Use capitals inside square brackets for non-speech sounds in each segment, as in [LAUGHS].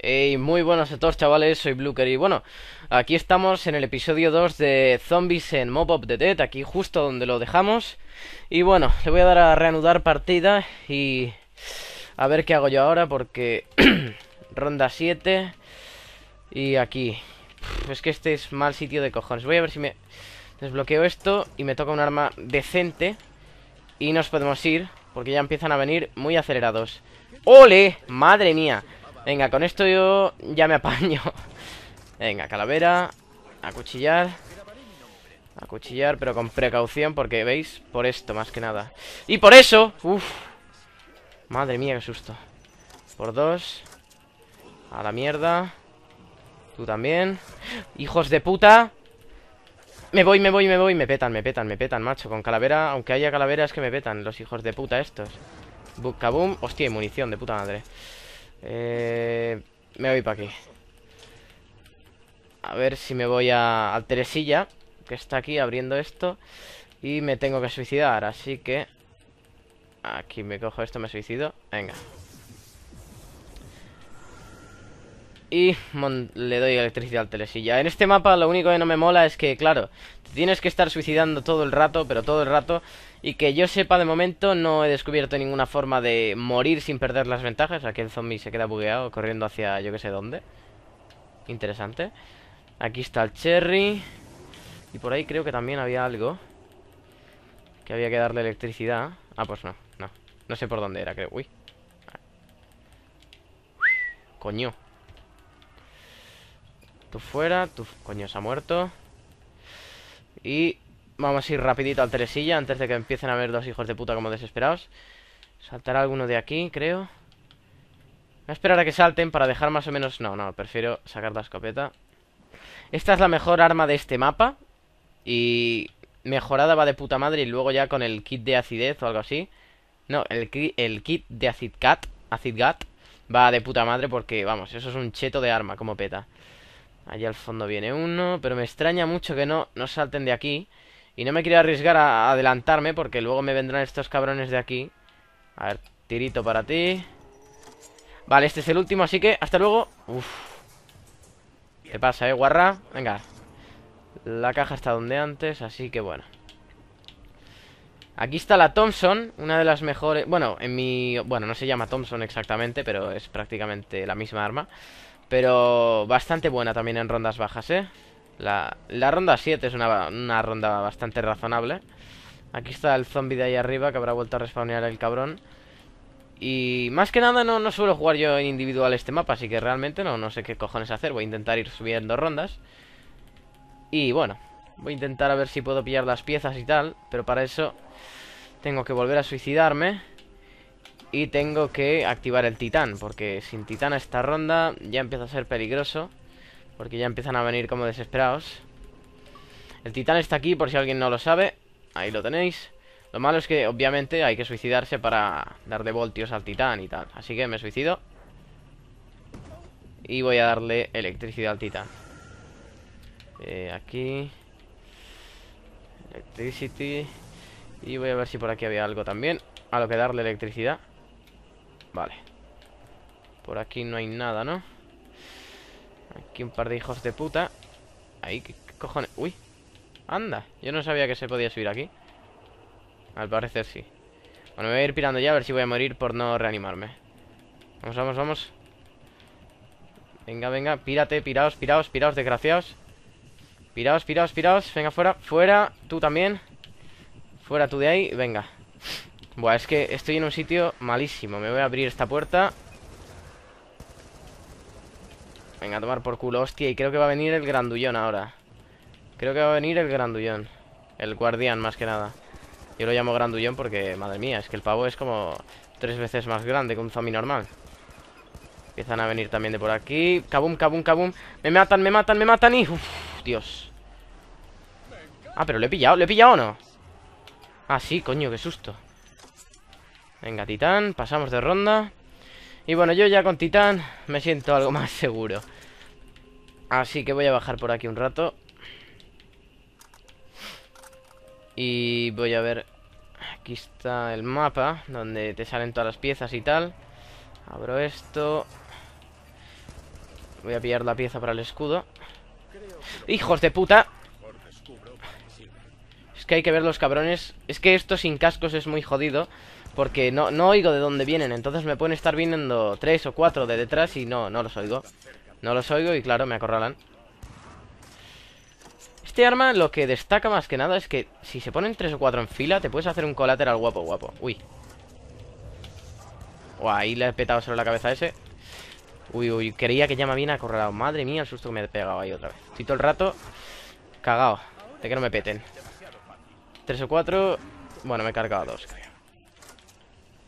Hey, muy buenos a todos chavales, soy Blooker y bueno, aquí estamos en el episodio 2 de Zombies en Mob of the Dead, aquí justo donde lo dejamos Y bueno, le voy a dar a reanudar partida y a ver qué hago yo ahora porque [CLEARS THROAT] ronda 7 y aquí. Pues es que este es mal sitio de cojones. Voy a ver si me desbloqueo esto y me toca un arma decente. Y nos podemos ir, porque ya empiezan a venir muy acelerados. ¡Ole! ¡Madre mía! Venga, con esto yo ya me apaño. [LAUGHS] Venga, calavera. Acuchillar. Acuchillar, pero con precaución, porque, ¿veis? Por esto, más que nada. ¡Y por eso! ¡Uf! Madre mía, qué susto. Por dos. A la mierda. Tú también Hijos de puta Me voy, me voy, me voy Me petan, me petan, me petan, macho Con calavera, aunque haya calaveras que me petan Los hijos de puta estos Kaboom Hostia, munición de puta madre eh, Me voy para aquí A ver si me voy a, Teresilla Que está aquí abriendo esto Y me tengo que suicidar Así que Aquí me cojo esto, me suicido Venga Y le doy electricidad al telesilla. En este mapa lo único que no me mola es que, claro, te tienes que estar suicidando todo el rato, pero todo el rato. Y que yo sepa de momento no he descubierto ninguna forma de morir sin perder las ventajas. Aquí el zombie se queda bugueado corriendo hacia yo que sé dónde. Interesante. Aquí está el cherry. Y por ahí creo que también había algo. Que había que darle electricidad. Ah, pues no, no. No sé por dónde era, creo. Uy. Coño. Tú fuera, tu Coño, se ha muerto. Y vamos a ir rapidito al Teresilla antes de que empiecen a ver dos hijos de puta como desesperados. Saltará alguno de aquí, creo. Voy a esperar a que salten para dejar más o menos... No, no, prefiero sacar la escopeta. Esta es la mejor arma de este mapa. Y mejorada va de puta madre y luego ya con el kit de acidez o algo así. No, el, el kit de acid cat, acid gat va de puta madre porque, vamos, eso es un cheto de arma como peta. Allí al fondo viene uno, pero me extraña mucho que no, no salten de aquí. Y no me quiero arriesgar a, adelantarme porque luego me vendrán estos cabrones de aquí. A ver, tirito para ti. Vale, este es el último, así que hasta luego. Uf. ¿Qué pasa, eh, guarra? Venga. La caja está donde antes, así que bueno. Aquí está la Thompson, una de las mejores... Bueno, en mi... Bueno, no se llama Thompson exactamente, pero es prácticamente la misma arma. Pero bastante buena también en rondas bajas, ¿eh? La, la ronda 7 es una, ronda bastante razonable. Aquí está el zombie de ahí arriba que habrá vuelto a respawnear el cabrón. Y más que nada no, no suelo jugar yo en individual este mapa, así que realmente no, no sé qué cojones hacer. Voy a intentar ir subiendo rondas. Y bueno, voy a intentar a ver si puedo pillar las piezas y tal, pero para eso tengo que volver a suicidarme. Y tengo que activar el titán, porque sin titán esta ronda ya empieza a ser peligroso. Porque ya empiezan a venir como desesperados. El titán está aquí, por si alguien no lo sabe. Ahí lo tenéis. Lo malo es que, obviamente, hay que suicidarse para darle voltios al titán y tal. Así que me suicido. Y voy a darle electricidad al titán. Eh, aquí. Electricity. Y voy a ver si por aquí había algo también. A lo que darle electricidad. Vale. Por aquí no hay nada, ¿no? Aquí un par de hijos de puta. Ahí, ¿qué cojones? Uy. Anda. Yo no sabía que se podía subir aquí. Al parecer sí. Bueno, me voy a ir pirando ya a ver si voy a morir por no reanimarme. Vamos, vamos, vamos. Venga, venga, pírate, piraos, piraos, piraos, desgraciados. Piraos, piraos, piraos. Venga, fuera, fuera. Tú también. Fuera tú de ahí, venga. Buah, es que estoy en un sitio malísimo Me voy a abrir esta puerta Venga, a tomar por culo, hostia Y creo que va a venir el grandullón ahora Creo que va a venir el grandullón El guardián, más que nada Yo lo llamo grandullón porque, madre mía Es que el pavo es como tres veces más grande que un zombie normal Empiezan a venir también de por aquí Kabum, kabum, kabum Me matan, me matan, me matan y... Uf, Dios Ah, pero lo he pillado, ¿lo he pillado o no? Ah, sí, coño, qué susto Venga, Titán, pasamos de ronda Y bueno, yo ya con Titán me siento algo [LAUGHS] más seguro Así que voy a bajar por aquí un rato Y voy a ver Aquí está el mapa Donde te salen todas las piezas y tal Abro esto Voy a pillar la pieza para el escudo ¡Hijos de puta! Es que hay que ver los cabrones Es que esto sin cascos es muy jodido porque no, no oigo de dónde vienen, entonces me pueden estar viniendo tres o cuatro de detrás y no, no los oigo. No los oigo y claro, me acorralan. Este arma lo que destaca más que nada es que si se ponen tres o cuatro en fila, te puedes hacer un colateral guapo, guapo. Uy. ahí le he petado solo la cabeza a ese. Uy, uy, creía que ya me habían acorralado. Madre mía, el susto que me he pegado ahí otra vez. Estoy todo el rato cagado de que no me peten. Tres o cuatro... Bueno, me he cargado dos, creo.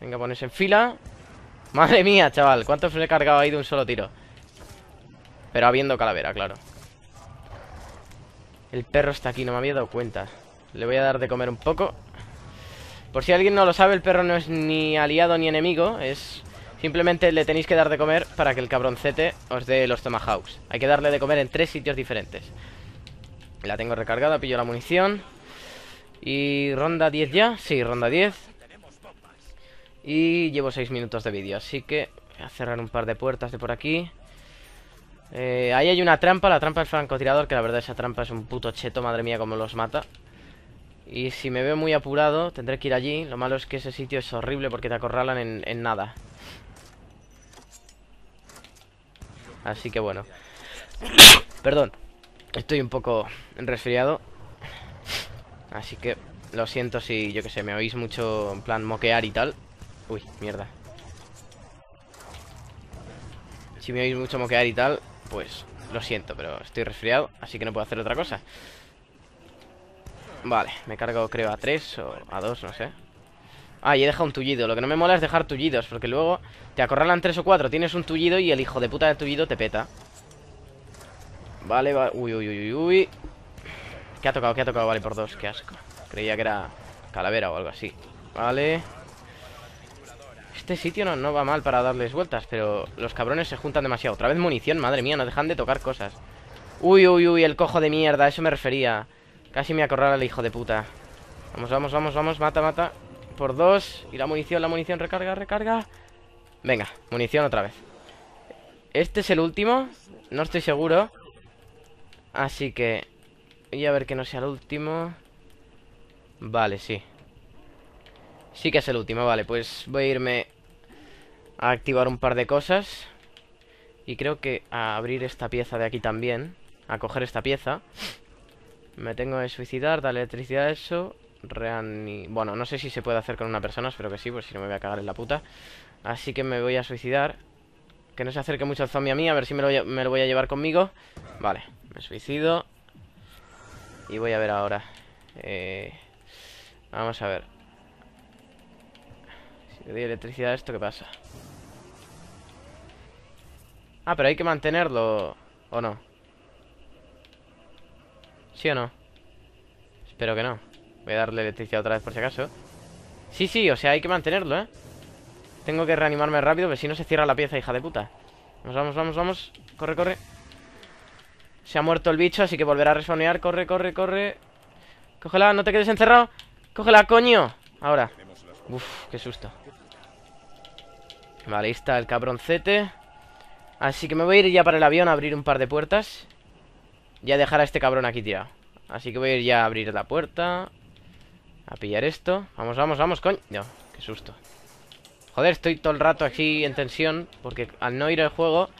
Venga, ponéis en fila Madre mía, chaval ¿Cuántos le he cargado ahí de un solo tiro? Pero habiendo calavera, claro El perro está aquí, no me había dado cuenta Le voy a dar de comer un poco Por si alguien no lo sabe, el perro no es ni aliado ni enemigo Es... Simplemente le tenéis que dar de comer para que el cabroncete os dé los tomahawks. Hay que darle de comer en tres sitios diferentes. La tengo recargada, pillo la munición. Y ronda 10 ya. Sí, ronda 10. Y llevo 6 minutos de vídeo, así que voy a cerrar un par de puertas de por aquí. Eh, ahí hay una trampa, la trampa del francotirador, que la verdad esa trampa es un puto cheto, madre mía, como los mata. Y si me veo muy apurado, tendré que ir allí. Lo malo es que ese sitio es horrible porque te acorralan en, en nada. Así que bueno. Perdón. Estoy un poco resfriado. Así que lo siento si, yo que sé, me oís mucho en plan moquear y tal. Uy, mierda. Si me oís mucho moquear y tal, pues lo siento, pero estoy resfriado, así que no puedo hacer otra cosa. Vale, me cargo creo a 3 o a 2, no sé. Ah, y he dejado un tullido. Lo que no me mola es dejar tullidos, porque luego te acorralan tres o cuatro tienes un tullido y el hijo de puta de tullido te peta. Vale, va... Uy, uy, uy, uy. ¿Qué ha tocado? ¿Qué ha tocado? Vale, por dos, qué asco. Creía que era calavera o algo así. Vale. Este sitio no, no va mal para darles vueltas, pero los cabrones se juntan demasiado. Otra vez munición, madre mía, no dejan de tocar cosas. Uy, uy, uy, el cojo de mierda, eso me refería. Casi me acorrala el hijo de puta. Vamos, vamos, vamos, vamos, mata, mata. Por dos. Y la munición, la munición, recarga, recarga. Venga, munición otra vez. Este es el último. No estoy seguro. Así que... Voy a ver que no sea el último. Vale, sí. Sí que es el último, vale. Pues voy a irme a activar un par de cosas. Y creo que a abrir esta pieza de aquí también. A coger esta pieza. Me tengo que suicidar, Dale electricidad a eso. Reani... Bueno, no sé si se puede hacer con una persona, espero que sí, pues si no me voy a cagar en la puta. Así que me voy a suicidar. Que no se acerque mucho el zombie a mí, a ver si me lo, voy a llevar conmigo. Vale, me suicido. Y voy a ver ahora. Eh, vamos a ver le doy electricidad a esto, ¿qué pasa? Ah, pero hay que mantenerlo ¿O no? ¿Sí o no? Espero que no Voy a darle electricidad otra vez por si acaso Sí, sí, o sea, hay que mantenerlo, ¿eh? Tengo que reanimarme rápido Porque si no se cierra la pieza, hija de puta Vamos, vamos, vamos, vamos Corre, corre Se ha muerto el bicho, así que volverá a respawnear Corre, corre, corre Cógela, no te quedes encerrado Cógela, coño Ahora Uf, qué susto Vale, ahí está el cabroncete Así que me voy a ir ya para el avión a abrir un par de puertas Y a dejar a este cabrón aquí tirado Así que voy a ir ya a abrir la puerta A pillar esto Vamos, vamos, vamos, coño Qué susto Joder, estoy todo el rato aquí en tensión Porque al no ir al juego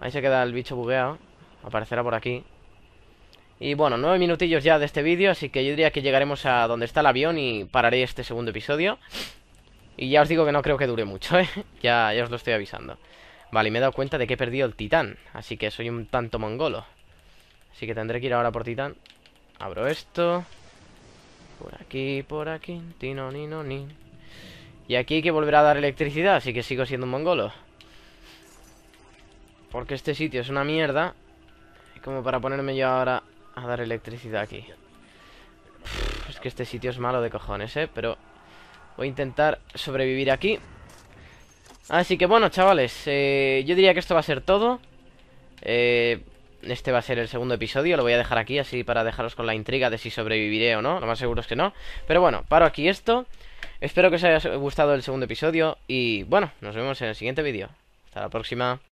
Ahí se queda el bicho bugueado Aparecerá por aquí Y bueno, nueve minutillos ya de este vídeo Así que yo diría que llegaremos a donde está el avión Y pararé este segundo episodio y ya os digo que no creo que dure mucho, ¿eh? [LAUGHS] ya, ya os lo estoy avisando. Vale, y me he dado cuenta de que he perdido el titán. Así que soy un tanto mongolo. Así que tendré que ir ahora por titán. Abro esto. Por aquí, por aquí. Tino, no ni. Y aquí hay que volver a dar electricidad, así que sigo siendo un mongolo. Porque este sitio es una mierda. Como para ponerme yo ahora a dar electricidad aquí. es que este sitio es malo de cojones, ¿eh? Pero Voy a intentar sobrevivir aquí Así que bueno, chavales eh, Yo diría que esto va a ser todo eh, Este va a ser el segundo episodio Lo voy a dejar aquí así para dejaros con la intriga De si sobreviviré o no, lo más seguro es que no Pero bueno, paro aquí esto Espero que os haya gustado el segundo episodio Y bueno, nos vemos en el siguiente vídeo Hasta la próxima